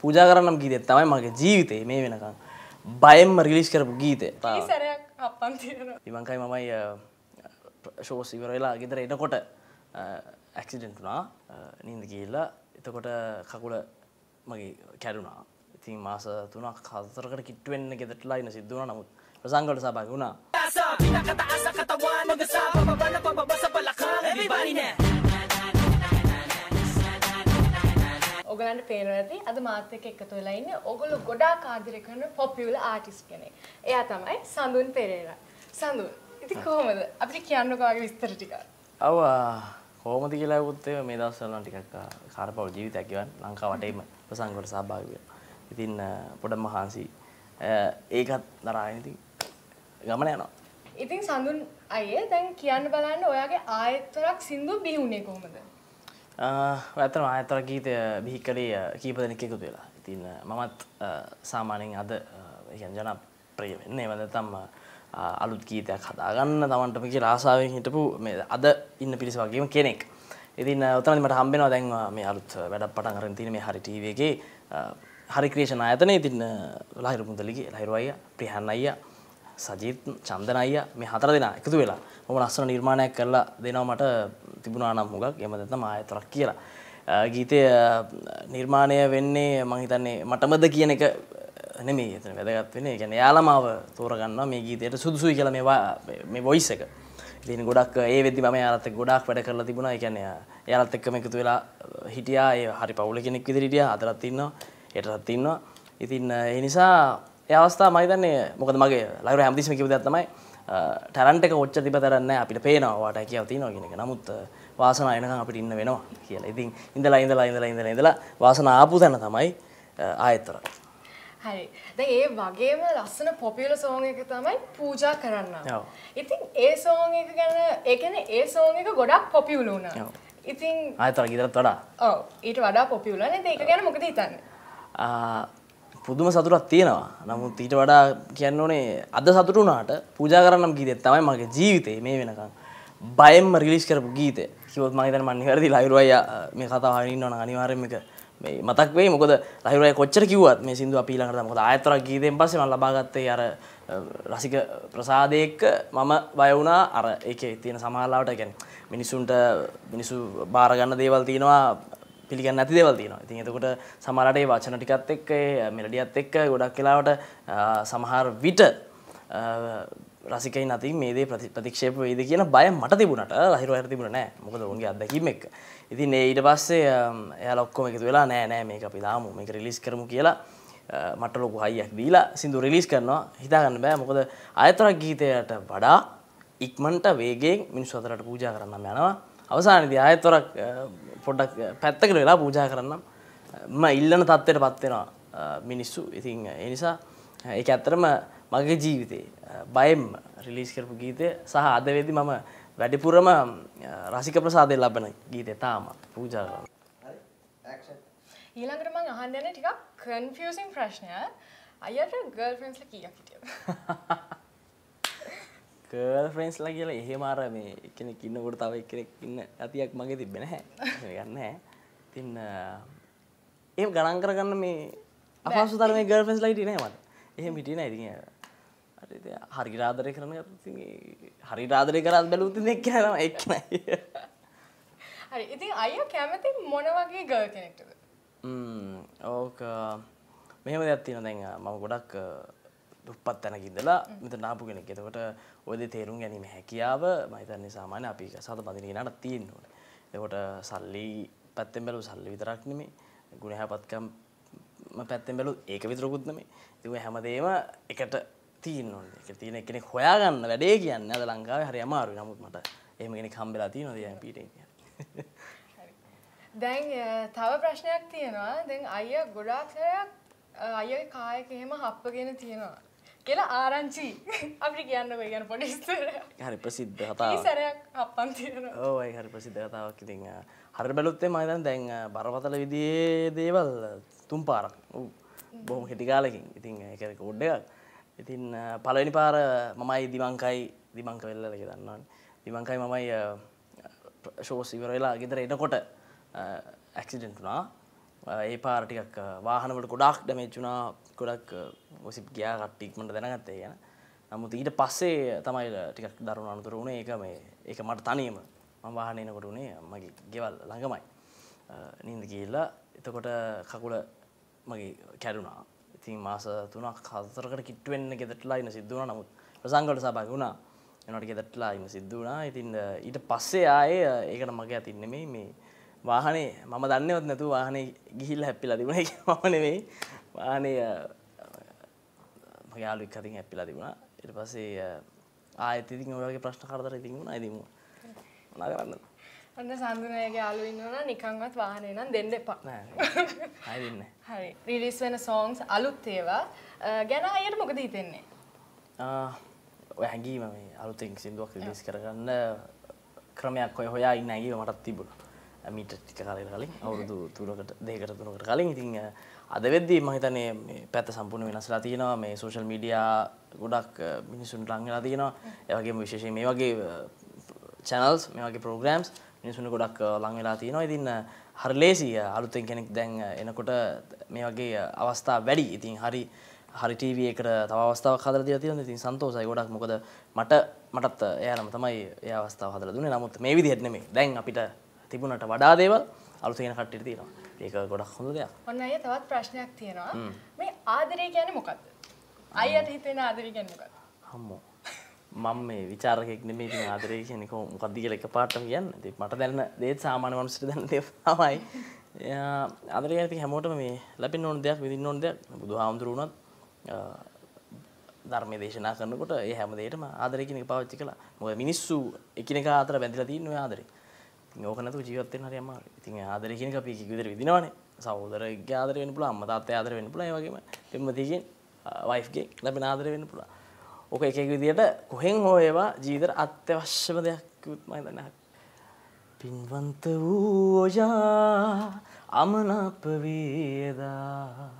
පූජා කරන්නම් ගීතය තමයි මගේ ජීවිතේ මේ වෙනකම් බයෙන්ම රිලිස් කරපු ගීතය ඉමංකයි මමයි ශෝස් ඉවරවෙලා ගෙදර එනකොට ඇක්සිඩෙන්ට් වුණා නින්ද ගිල්ලා එතකොට කකුල මගේ කැඩුණා ඉතින් මාස තුනක් කතරකට කිට්ටුවෙන්න ගෙදටලා ඉන්න සිද්ධ වුණා නමුත් ප්‍රසංගවලට සහභාගී වුණා ඔගලන්ට පේනවා ඇති අද මාත් එක්ක එකතු වෙලා ඉන්නේ ඔගොල්ලෝ ගොඩාක් ආදරය කරන පොපියුලර් ආටිස්ට් කෙනෙක්. එයා තමයි සඳුන් පෙරේරා. සඳුන්. ඉතින් කොහොමද? අපිට කියන්නකෝ ආගේ විස්තර ටික. ඔව් කොහොමද කියලා වුත් මේ දවස්වල ටිකක් කාර්යබහුල ජීවිතයක් ගෙවන්න ලංකාව වටේම ප්‍රසංග වලට සහභාගී වෙනවා. ඉතින් පොඩක් මහන්සි ඒකත් දරාගෙන ඉතින් ගමන යනවා. ඉතින් සඳුන් අයියේ දැන් කියන්න බලන්න ඔයාගේ ආයත්තරක් සින්දු බිහි වුණේ කොහොමද? ඇතන අතර ගීතය බිහි කළේ කීප දෙනෙක් එකතු වෙලා ඉතින් මමත් සාමානෙන් අද ජන ප්‍රිය වෙන්න එවද තම් අලුත් ගීතයක් හදාගන්න තමන්ටම කිය රාසාාවෙන් හිටපු අද ඉන්න පිරිස වගේම කෙනෙක් ඉතින් ඔතනමට හම්බෙනවා දැන්වා මේ අලුත් වැඩක් පටන් කරන තින මේ හරිටීවගේ හරික්‍රේෂණ අයතන ඉතින් ලහිරුමුදලිගේ ලහිරුවයිය ප්‍රියහන්න අයියා සජීත් චන්දන අයියා මේ හතර දෙනා එකතු වෙලා මම ලස්සන නිර්මාණයක් කරලා දෙනවා මට තිබුණා නම් හුඟක් එහෙම නැත්නම් ආයතරක් කියලා. ගීතය නිර්මාණය වෙන්නේ මම හිතන්නේ මටමද කියන එක නෙමෙයි එතන වැදගත් වෙන්නේ. ඒ කියන්නේ එයාලා මාව තෝරගන්නවා මේ ගීතයට සුදුසුයි කියලා මේ මේ වොයිස් එක. ඉතින් ගොඩක් ඒ වෙද්දි මම යාලත් එක්ක ගොඩක් වැඩ කරලා තිබුණා. ඒ කියන්නේ යාලත් එක්කම එකතු වෙලා හිටියා. ඒ හරි පවුල කෙනෙක් විදිහට හිටියා. අදටත් ඉන්නවා. ඒටත් ඉන්නවා. ඉතින් ඒ නිසා ඒ අවස්ථාව මම හිතන්නේ මොකද මගේ ලයිවර හැමතිස්සෙම කියපු දෙයක් තමයි ටැලන්ට් එක ඔච්චර තිබ තරන්නේ අපිට පේනවා වාට හැකියාව තියෙනවා කියන එක. නමුත් වාසනාව එනකන් අපිට ඉන්න වෙනවා කියලා. ඉතින් ඉඳලා ඉඳලා ඉඳලා ඉඳලා ඉඳලා වාසනාව ආපු තැන තමයි ආයතර. හරි. දැන් ඒ වගේම ලස්සන පොපියුල සෝන් එක තමයි පූජා කරන්න. ඉතින් ඒ සෝන් එක ගැන ඒ කියන්නේ ඒ සෝන් එක ගොඩක් පොපියුල වුණා. ඉතින් ආයතර ගිතරත් වඩා. ඔව්. ඊට වඩා පොපියුල නේද? ඒක ගැන මොකද හිතන්නේ? පුදුම සතුරක් තියෙනවා නමුත් ඊට වඩා කියන්න ඕනේ අද සතුටු වුණාට පූජා කරන්නම් ගීතෙත් තමයි මගේ ජීවිතේ මේ වෙනකම් බයෙන්ම රිලිස් කරපු ගීතය කිව්වොත් මම හිතන්නේ මම නිවැරදි ලහිරු අයියා මේ කතාව අහගෙන ඉන්නවනම් අනිවාර්යයෙන්ම එක මේ මතක් වෙයි මොකද ලහිරු අයියා කොච්චර කිව්වත් මේ සින්දු අපි ඊළඟට මොකද ආයෙත් තරක් ගීතෙන් පස්සේ මම ලබා ගත්තේ අර රසික ප්‍රසාදය එක්ක මම බය වුණා අර ඒකේ තියෙන සමාලාවට කියන්නේ මිනිසුන්ට මිනිසු බාර ගන්න දේවල් තියෙනවා පිළිගන්න ඇති දෙවල් තියෙනවා. ඉතින් එතකොට සමහරට ඒ වචන ටිකත් එක්ක ඒ මෙලඩියත් එක්ක ගොඩක් වෙලාවට සමහර විට රසිකයින් අතින් මේ දේ ප්‍රතික්ෂේප වෙයිද කියන බය මට තිබුණට ලහිරු අර තිබුණ නෑ. මොකද ඔවුන්ගේ අත්දැකීම් එක්ක. ඉතින් ඒ ඊට පස්සේ එයාලා ඔක්කොම එකතු වෙලා නෑ නෑ මේක අපි දාමු මේක රිලීස් කරමු කියලා මට ලොකු හයියක් දීලා සින්දු රිලීස් කරනවා. හිතා ගන්න බෑ මොකද ආයතරක් ගීතයට වඩා ඉක්මනට වේගයෙන් මිනිස්සු අතරට පූජා කරන්න යනවා. අවසානදි ආය තොරක් පොඩ්ඩක් පැත්තකට වෙලා පූජා කරන්නම් ම ඉල්ලන තත්ත්වයට පත්වෙනවා මිනිස්සු ඉතින් එනිසා ඒ ඇත්තරම මගේ ජීවිතේ බයම් රිලිස් කරපු ගීතය සහ අදවෙදි මම වැඩිපුරම රසික ප්‍රසාදය ලබන ගීතය තාමත් පූජා කරන්න ඊළඟට මං අහන්දන ටිකක් කන්ෆසින් ප්‍රශ්නය අයට ගර්ෆන්ස්ල කියක් හිටිය කල් ෆ්‍රෙන්ස්ලා කියලා එහෙම අර මේ කෙනෙක් ඉන්නකොට තව එක්කෙනෙක් ඉන්න අතියක් මගේ තිබ්බේ නැහැ. ගන්න නැහැ. ඉතින් එහෙම ගණන් කරගන්න මේ අපහසුතාවය මේ ගර්ල් ෆ්‍රෙන්ඩ්ස්ලා හිටියේ නැහැ මට. එහෙම හිටියේ නැහැ ඉතින්. අර ඉතින් හරියට ආදරය කරන ගත්තොත් ඉතින් හරියට ආදරය කරලා බැලුවොත් ඉතින් එක්ක නෑ එක්ක නෑ. හරි. ඉතින් අයියා කැමති මොන වගේ ගර්ල් කෙනෙක්ටද? ම්ම් ඕක මෙහෙම දෙයක් තියෙනවා දැන් මම ගොඩක් දුප්පත් තැනක ඉඳලා මෙතන ආපු කෙනෙක්. එතකොට ඔය දේ තේරුම් ගැනීම හැකියාව මම හිතන්නේ සාමාන්‍ය අපි සත බඳින කෙනාට තියෙන්න ඕනේ. එතකොට සල්ලි පැත්තෙන් බැලුව සල්ලි විතරක් නෙමෙයි ගුණහැපත්කම් පැත්තෙන් බැලු ඒක විතරකුත් නෙමෙයි. ඉතින් හැමදේම එකට තියෙන්න ඕනේ. ඒක තියෙන කෙනෙක් හොයාගන්න වැඩේ කියන්නේ අද ලංකාවේ හරි අමාරුයි. නමුත් මට එහෙම කෙනෙක් හම්බෙලා තියෙනවා දැන් පීටෙන් කියන්නේ. දැන් තව ප්‍රශ්නයක් තියෙනවා. දැන් අයියා ගොඩාක් සැරයක් අයියාගේ කායක එහෙම හප්පගෙන තියෙනවා. කියලා ආරංචි අපි කියන්නක ගැන පොඩිස්ත හරි ප්‍රසිද්ධ කතාව සරයක් අපන් තියෙන ඕයි හරි ප්‍රසිද්ධ කතාවක් ඉතිං හරි බැලුත්තේ මයිතන් දැන් බරපතල විදියේ දේවල් තුම් පාරක් බොහොම හෙටිකාලකින් ඉතිං එකර කෝඩ්ඩ එකක් ඉතින් පලවෙනි පාර මමයි දිමංකයි දිමංක වෙල්ලලක දන්නවන් දිමංකයි මමයි ශෝස් ඉවර වෙලා ගෙදර එනකොට ඇක්සිඩෙන්ට් වුනා ඒ පාරටිකක් වාහනවට ගොඩක් ඩමේච්චුනා ගොඩක් ගොසිප් ගයා ටික්මට දැනගත්තේ ගැන නමුත් ඊට පස්සේ තමයි ටිකක් දරුණු අනතුර වුණේ ඒක මේ ඒක මට තනියම මම වාහනේ එනකොට උනේ මගේ ගෙවල් ළඟමයි නින්ද ගිහිල්ලා එතකොට කකුල මගේ කැඩුනා ඉතින් මාස 3ක් 4කට කිට්ටු වෙන්න ගෙදරටලා ඉන්න සිද්ධ වුණා නමුත් ප්‍රසංගවලට සහභාගී වුණා එනකොට ගෙදරටලා ඉන්න සිද්ධ වුණා ඉතින් ඊට පස්සේ ආයේ ඒකට මගේ අතින් නෙමෙයි මේ වාහනේ මම දන්නේවත් නැතුව වාහනේ ගිහිල්ලා හැප්පිලා තිබුණා ඒක මම නෙමෙයි මානය මගයාලු එකතින් ඇපිලා තිබුණා ඉට පසේ ආයතිතින් ඔයාගේ ප්‍රශ්න කරදර ඉතින් වුණ ඇදීම මනා කරන්න ඔන්න සඳුනයගේ අලුඉන්නවන නිකංවත් වාහනය නම් දෙන්න එපා හරින්න හරි රිලිස් වෙන සෝන්ස් අලුත් ඒවා ගැන අයට මොකද හිතෙන්නේ ඔය හැඟීම මේ අලුතින් සිින්දුවක් රිලිස් කරගන්න ක්‍රමයක් ඔය හොයා ඉන්න ඇගේ මටත් තිබුණ මීට ටික කලෙ කලින් අවුරුදු තුරකට දෙකට තුනකට කලින් ඉතිංහ අද වෙද්දී මම හිතන්නේ මේ පැත්ත සම්පූර්ණ වෙනස්ලා තියෙනවා මේ සෝෂල් මීඩියා ගොඩක් මිනිසුන්ට ලං වෙලා තියෙනවා ඒ වගේම විශේෂයෙන් මේ වගේ channels මේ වගේ programs මිනිසුන්ට ගොඩක් ලං වෙලා තියෙනවා ඉතින් හරි ලේසි අලුතෙන් කෙනෙක් දැන් එනකොට මේ වගේ අවස්ථා වැඩි ඉතින් හරි හරි ටීවී එකට තව අවස්ථාවක් හදලා දීලා තියෙනවා ඉතින් සන්තෝෂයි ගොඩක් මොකද මට මටත් එයාලම තමයි ඒ අවස්ථාව හදලා දුන්නේ නමුත් මේ විදිහට නෙමෙයි දැන් අපිට තිබුණට වඩා දේවල් අලුතගෙන කට්ටිට තියෙනවා ඒක ගොඩක් හොඳ දෙයක් ඔන්න අය තවත් ප්‍රශ්නයක් තියෙනවා මේ ආදරය කියන්නේ මොකක්ද අයියට හිතෙන ආදරය කියන්නේ මොකක්ද හම්මෝ මම මේ ਵਿਚාරකෙක් නෙමෙයි ඉතින් ආදරය කියන්නේ කොහොම මොකක්ද කියලා එකපාරටම කියන්නේ ඉතින් මට දැනෙන දේත් සාමාන්‍ය මනුස්සයෙකුට දැනෙන දේ තමයි ආදරය කියන්නේ ඉතින් හැමෝටම මේ ලැබෙන්න ඕන දෙයක් විඳින්න ඕන දෙයක් බුදුහාමුදුරුවෝ උනත් ධර්මය දේශනා කරනකොට ඒ හැම දෙයකටම ආදරය කියන එක පාවිච්චි කළා. මොකද මිනිස්සු එකිනෙකා අතර බැඳිලා තියෙන ඔය ආදරේ. නෝක නැතුව ජීවත් වෙන්න හරි අමාරුයි. ඉතින් ආදරය කියන එක අපි එක විදිහට විඳිනවනේ. සහෝදරයෙක්ගේ ආදරය වෙන්න පුළුවන්, අම්මා තාත්තගේ ආදරය වෙන්න පුළුවන්, ඒ වගේම පෙම්වතියගෙන් වයිෆ්ගේ ලැබෙන ආදරය වෙන්න පුළුවන්. ඕක එක එක විදිහට කොහෙන් හෝ ඒවා ජීවිතේට අත්‍යවශ්‍යම දෙයක් මම දන්නේ. පින්වන්ත වූ ඔයා අමනාප වේදා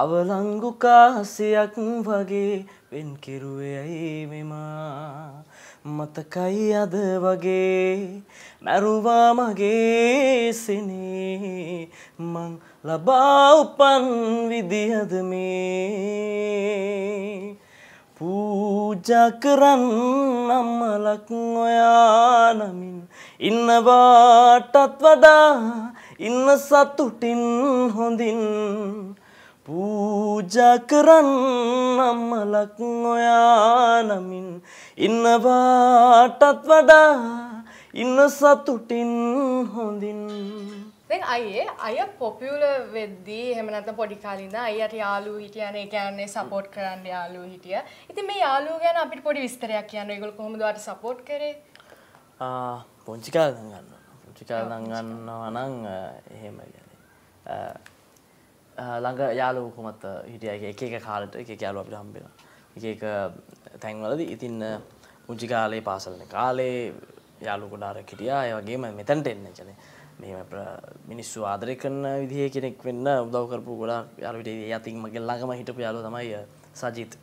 අවලංගු කාසියක් වගේ වෙන් කෙරුවේ ඇයි මෙමා මතකයි අද වගේ මැරුවා මගේ සිනේ මං ලබා උපන් විදිහද මේ පූජා කරන්න අම්මලක් ඔයා නමින් ඉන්නවාටත් වඩා ඉන්න සතුටින් හොඳින් පූජා කරන්නම් මලක් ඔයා නමින් ඉන්නවාටත් වඩා ඉන්න සතුටින් හොඳින් දැන් අයියේ අය පොපියුල වෙද්දී එහෙම නැත්නම් පොඩි කාලේ ඉඳන් අයියට යාළුවෝ හිටියානේ ඒ කියන්නේ සපෝට් කරන්න යාළුවෝ හිටියා. ඉතින් මේ යාළුවෝ ගැන අපිට පොඩි විස්තරයක් කියන්න. ඒගොල්ලෝ කොහොමද ඔයාලට සපෝට් කරේ? ආ පුංචි කාලේ ගන්නවා. පුංචි කාලේ ගන්නවා නම් එහෙම කියන්නේ. ළඟ යාලුව කොමත් හිටියගේ එක එක කාලට එක යාලු අපිට හම්බෙන එක එක තැන්වලද ඉතින්න පුංචි කාලේ පාසලන කාලේ යාලු ගොඩාර කිටියා ඒ වගේම මෙතැන්ට එන්න චන මේ මිනිස්සු ආදරය කරන විදිහ කෙනෙක් වෙන්න උදව් කරපු ගොඩා යාලුට යතින් මගේ ළඟම හිටපු යාලු තමයි සජිත්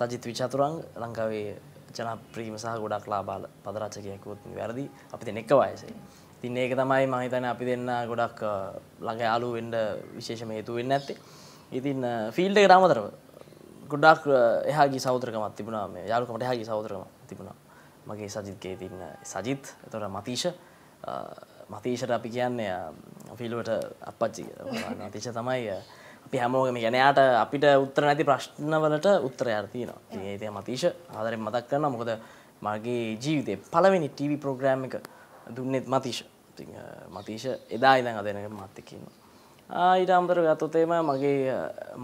සජිත් විචතුරන් ලංකාවේ ජනප්‍රීම සහ ගොඩක් ලාබාල පදරාචකයකුත් වැරදි අපි දෙනෙක්ක වයසේ තින් ඒක තමයි මහිතන අපි දෙන්න ගොඩක් ළඟ යාලු වෙන්ඩ විශේෂම හේතු වෙන්න ඇත්තේ ඉතින් ෆිල්ඩ ගරාමතරව ගොඩක් එහාගේ සෞතරකමත් තිබුණා මේ යාලුකමට එහාගේ සෞතරකම තිබුණා මගේ සජිත්ගේ තින්න සජිත් එතොට මතීෂ මතීෂට අපි කියන්නේ ෆිල්ුවට අපපච්චි මතිෂ තමයි අපි හැමෝගම ගැනයාට අපිට උත්තර නැති ප්‍රශ්නවලට උත්තරයාර්තියනවා ඒතය මතීෂ ආදරෙන් මතක් කරන්න මොකද මගේ ජීවිතය පළවෙනි ටීවි ප්‍රෝග්‍රෑම් එක දුන්නෙත් මතිෂ මතිෂ එදා ඉදන් අදනක මත්තකින්න. ඊටාම්තර ගත්තොතේම මගේ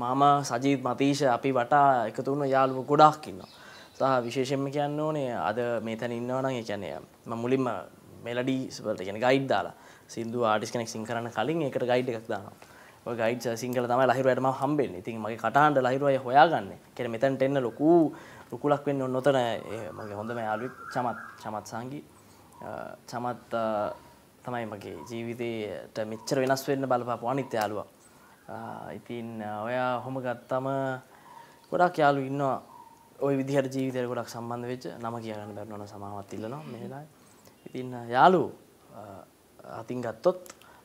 මාම සජීත් මතීෂ අපි වටා එකතුන්න යාළුව ගොඩාක්කින්න. සහ විශේෂෙන්ම කියන්න ඕනේ අද මේතැන ඉන්නවනගේ කැනය ම මුලින්ම මෙලඩීස්වලට ගැන ගයිඩ් දාලා සිින්දු ආටිස් කෙනෙක් සිං කරන කලින් එකට ගයිඩ් එකක් දානවා ගයිඩ් සිංහල තම ලහිරවැටම හම්බෙන් ඉතින් මගේ කටහන්ට ලහිරුවය හොයාගන්න කෙන මෙතැන්ට එන්න ලොකූ රුකුලක් වෙන්න නොතන මගේ හොඳම යාලුවක් චමත් චමත් සංගී චමත් තමයි මගේ ජීවිතයට මෙච්චර වෙනස් වෙන්න බලපාපු අනිත් යාළුවා. ඉතින් ඔයා හොම ගත්තම ගොඩක් යාළු ඉන්නවා ওই විදිහට ජීවිතයට ගොඩක් සම්බන්ධ වෙච්ච නම කියන්න බැරි නෝන සමාවත් ඉල්ලනවා මේ වෙලාවේ. ඉතින් යාළු අතින් ගත්තොත්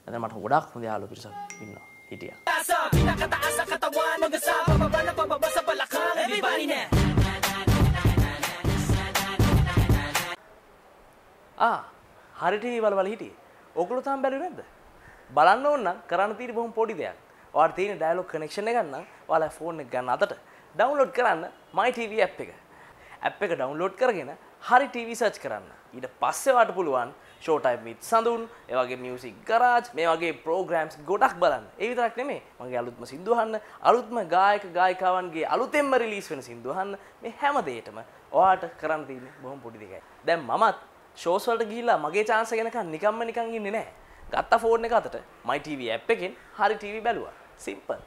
දැන් මට ගොඩක් හොඳ යාළුවෝ පිරිසක් ඉන්නවා. හිටියා. ආ හරි ටීවී වල වල හිටියේ. ඔගොල්ලෝ තාම බැලුවේ නැද්ද? බලන්න ඕන නම් කරන්න තියෙන බොහොම පොඩි දෙයක්. ඔයාලා තියෙන ඩයලොග් කනෙක්ෂන් එක ගන්න ඔයාලා ෆෝන් එක ගන්න අතට ඩවුන්ලෝඩ් කරන්න My TV app එක. app එක ඩවුන්ලෝඩ් කරගෙන හරි TV සර්ච් කරන්න. ඊට පස්සේ වාට පුළුවන් ෂෝටයිම් විත් සඳුන්, ඒ වගේ මියුසික් ගරාජ්, මේ වගේ ප්‍රෝග්‍රෑම්ස් ගොඩක් බලන්න. ඒ විතරක් නෙමෙයි. මගේ අලුත්ම සින්දු අහන්න, අලුත්ම ගායක ගායිකාවන්ගේ අලුතෙන්ම රිලීස් වෙන සින්දු අහන්න. මේ හැම දෙයකම ඔයාට කරන්න තියෙන්නේ බොහොම පොඩි දෙයක්යි. දැන් මමත් ෂෝස්වලට ගිල්ලා මගේ චාන්ස ගෙනකන් නිකම්ම නිකන් ඉන්නේ නෑ ගත්ත ෆෝර්න එක අතට මයිටව ඇ් එකෙන් හරි ටීවී බැලුව සිම්පල්